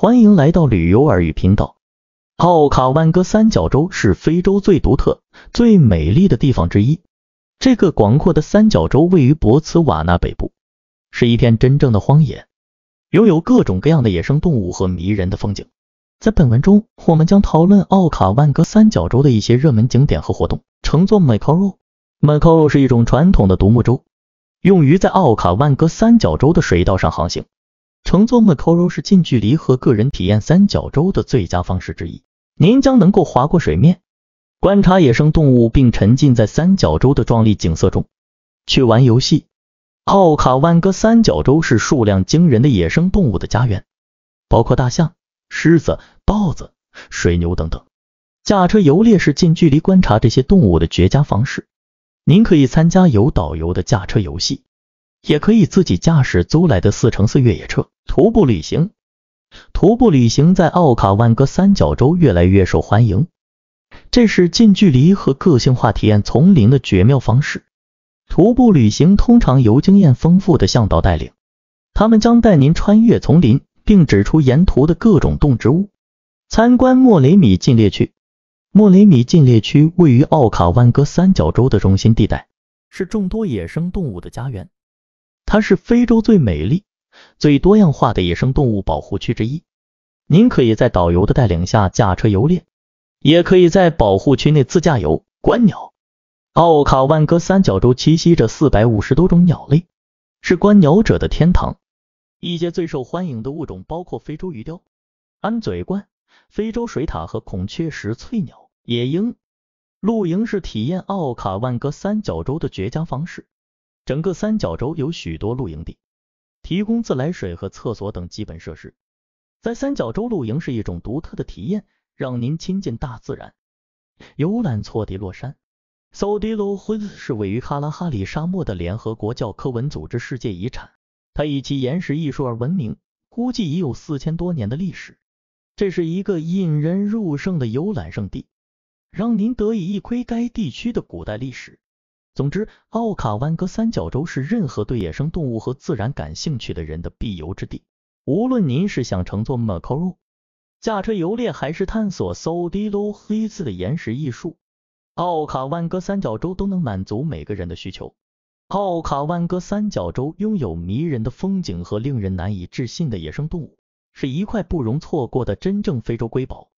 欢迎来到旅游耳语频道。奥卡万戈三角洲是非洲最独特、最美丽的地方之一。这个广阔的三角洲位于博茨瓦纳北部，是一片真正的荒野，拥有各种各样的野生动物和迷人的风景。在本文中，我们将讨论奥卡万戈三角洲的一些热门景点和活动。乘坐 m a c r o m a c r o 是一种传统的独木舟，用于在奥卡万戈三角洲的水道上航行。乘坐 Macoro 是近距离和个人体验三角洲的最佳方式之一。您将能够划过水面，观察野生动物，并沉浸在三角洲的壮丽景色中。去玩游戏。奥卡万戈三角洲是数量惊人的野生动物的家园，包括大象、狮子、豹子、水牛等等。驾车游猎是近距离观察这些动物的绝佳方式。您可以参加有导游的驾车游戏。也可以自己驾驶租来的四乘四越野车徒步旅行。徒步旅行在奥卡万戈三角洲越来越受欢迎，这是近距离和个性化体验丛林的绝妙方式。徒步旅行通常由经验丰富的向导带领，他们将带您穿越丛林，并指出沿途的各种动植物。参观莫雷米禁猎区，莫雷米禁猎区位于奥卡万戈三角洲的中心地带，是众多野生动物的家园。它是非洲最美丽、最多样化的野生动物保护区之一。您可以在导游的带领下驾车游猎，也可以在保护区内自驾游观鸟。奥卡万戈三角洲栖息着四百五十多种鸟类，是观鸟者的天堂。一些最受欢迎的物种包括非洲鱼雕、安嘴鹳、非洲水獭和孔雀石翠鸟、野鹰。露营是体验奥卡万戈三角洲的绝佳方式。整个三角洲有许多露营地，提供自来水和厕所等基本设施。在三角洲露营是一种独特的体验，让您亲近大自然。游览错迪洛山 （Sodiloo h i s 是位于哈拉哈里沙漠的联合国教科文组织世界遗产，它以其岩石艺术而闻名，估计已有四千多年的历史。这是一个引人入胜的游览胜地，让您得以一窥该地区的古代历史。总之，奥卡万戈三角洲是任何对野生动物和自然感兴趣的人的必游之地。无论您是想乘坐 m a 马 r o 驾车游猎，还是探索 s o i l o 黑字的岩石艺术，奥卡万戈三角洲都能满足每个人的需求。奥卡万戈三角洲拥有迷人的风景和令人难以置信的野生动物，是一块不容错过的真正非洲瑰宝。